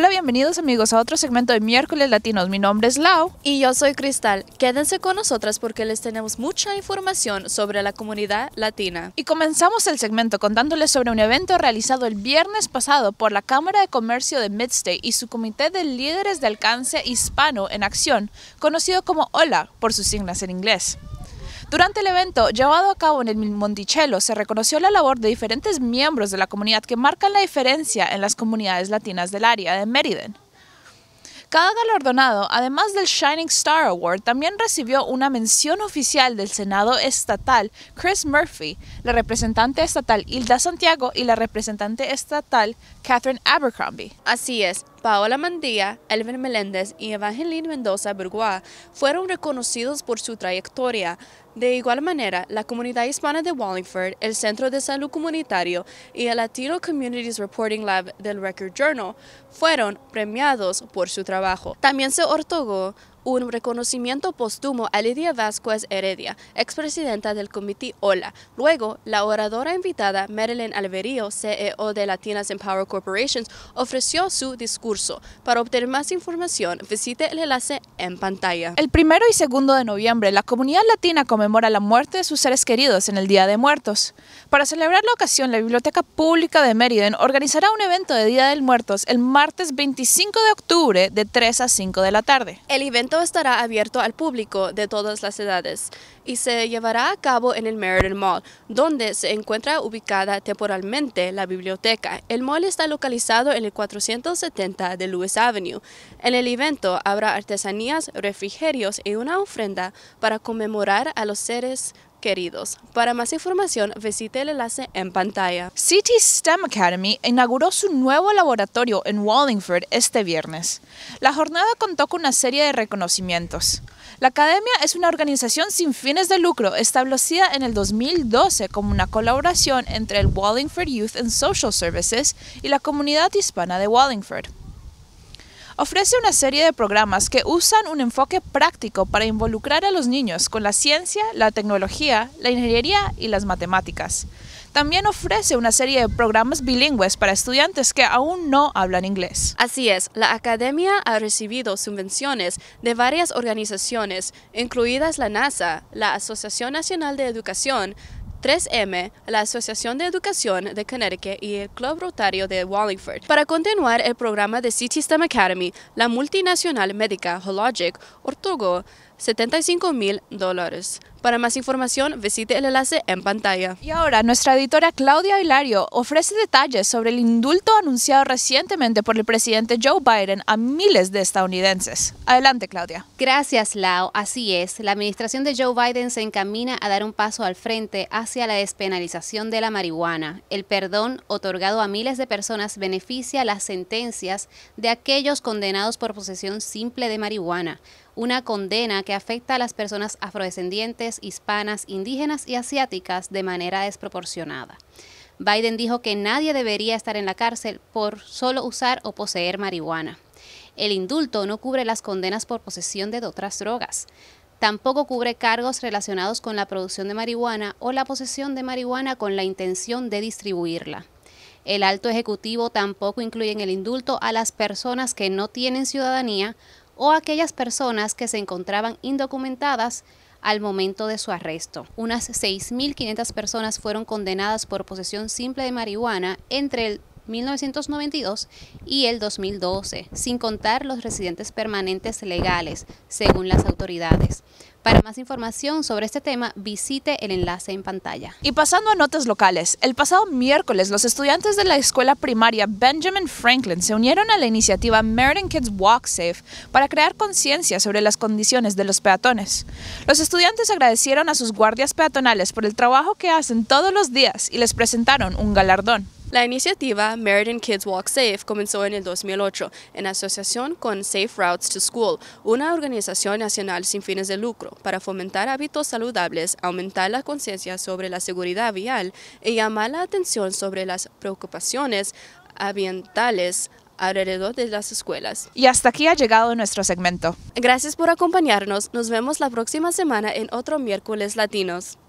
Hola, bienvenidos amigos a otro segmento de Miércoles Latinos. Mi nombre es Lau. Y yo soy Cristal. Quédense con nosotras porque les tenemos mucha información sobre la comunidad latina. Y comenzamos el segmento contándoles sobre un evento realizado el viernes pasado por la Cámara de Comercio de Midstate y su Comité de Líderes de Alcance Hispano en Acción, conocido como Hola por sus siglas en inglés. Durante el evento llevado a cabo en el Monticello se reconoció la labor de diferentes miembros de la comunidad que marcan la diferencia en las comunidades latinas del área de Meriden. Cada galardonado, además del Shining Star Award, también recibió una mención oficial del Senado estatal Chris Murphy, la representante estatal Hilda Santiago y la representante estatal Catherine Abercrombie. Así es, Paola Mandía, Elvin Meléndez y Evangeline Mendoza Burguá fueron reconocidos por su trayectoria. De igual manera, la comunidad hispana de Wallingford, el Centro de Salud Comunitario y el Latino Communities Reporting Lab del Record Journal fueron premiados por su trabajo. También se otorgó un reconocimiento póstumo a Lidia Vázquez Heredia, expresidenta del Comité OLA. Luego, la oradora invitada Marilyn alberío CEO de Latinas Empower Corporations, ofreció su discurso. Para obtener más información, visite el enlace en pantalla. El primero y segundo de noviembre, la comunidad latina conmemora la muerte de sus seres queridos en el Día de Muertos. Para celebrar la ocasión, la Biblioteca Pública de Meriden organizará un evento de Día del Muertos el martes 25 de octubre de 3 a 5 de la tarde. El evento estará abierto al público de todas las edades y se llevará a cabo en el Meriden Mall, donde se encuentra ubicada temporalmente la biblioteca. El mall está localizado en el 470 de Lewis Avenue. En el evento habrá artesanías, refrigerios y una ofrenda para conmemorar a los seres queridos. Para más información, visite el enlace en pantalla. City STEM Academy inauguró su nuevo laboratorio en Wallingford este viernes. La jornada contó con una serie de reconocimientos. La Academia es una organización sin fines de lucro establecida en el 2012 como una colaboración entre el Wallingford Youth and Social Services y la comunidad hispana de Wallingford ofrece una serie de programas que usan un enfoque práctico para involucrar a los niños con la ciencia, la tecnología, la ingeniería y las matemáticas. También ofrece una serie de programas bilingües para estudiantes que aún no hablan inglés. Así es, la Academia ha recibido subvenciones de varias organizaciones, incluidas la NASA, la Asociación Nacional de Educación, 3M, la Asociación de Educación de Connecticut y el Club Rotario de Wallingford para continuar el programa de City system Academy, la multinacional médica Hologic otorgó 75 mil dólares. Para más información, visite el enlace en pantalla. Y ahora, nuestra editora Claudia Hilario ofrece detalles sobre el indulto anunciado recientemente por el presidente Joe Biden a miles de estadounidenses. Adelante, Claudia. Gracias, Lau. Así es, la administración de Joe Biden se encamina a dar un paso al frente hacia la despenalización de la marihuana. El perdón otorgado a miles de personas beneficia las sentencias de aquellos condenados por posesión simple de marihuana una condena que afecta a las personas afrodescendientes, hispanas, indígenas y asiáticas de manera desproporcionada. Biden dijo que nadie debería estar en la cárcel por solo usar o poseer marihuana. El indulto no cubre las condenas por posesión de otras drogas. Tampoco cubre cargos relacionados con la producción de marihuana o la posesión de marihuana con la intención de distribuirla. El alto ejecutivo tampoco incluye en el indulto a las personas que no tienen ciudadanía o aquellas personas que se encontraban indocumentadas al momento de su arresto. Unas 6.500 personas fueron condenadas por posesión simple de marihuana entre el 1992 y el 2012, sin contar los residentes permanentes legales, según las autoridades. Para más información sobre este tema, visite el enlace en pantalla. Y pasando a notas locales, el pasado miércoles los estudiantes de la escuela primaria Benjamin Franklin se unieron a la iniciativa American Kids Walk Safe para crear conciencia sobre las condiciones de los peatones. Los estudiantes agradecieron a sus guardias peatonales por el trabajo que hacen todos los días y les presentaron un galardón. La iniciativa Meriden Kids Walk Safe comenzó en el 2008 en asociación con Safe Routes to School, una organización nacional sin fines de lucro, para fomentar hábitos saludables, aumentar la conciencia sobre la seguridad vial y llamar la atención sobre las preocupaciones ambientales alrededor de las escuelas. Y hasta aquí ha llegado nuestro segmento. Gracias por acompañarnos. Nos vemos la próxima semana en otro miércoles latinos.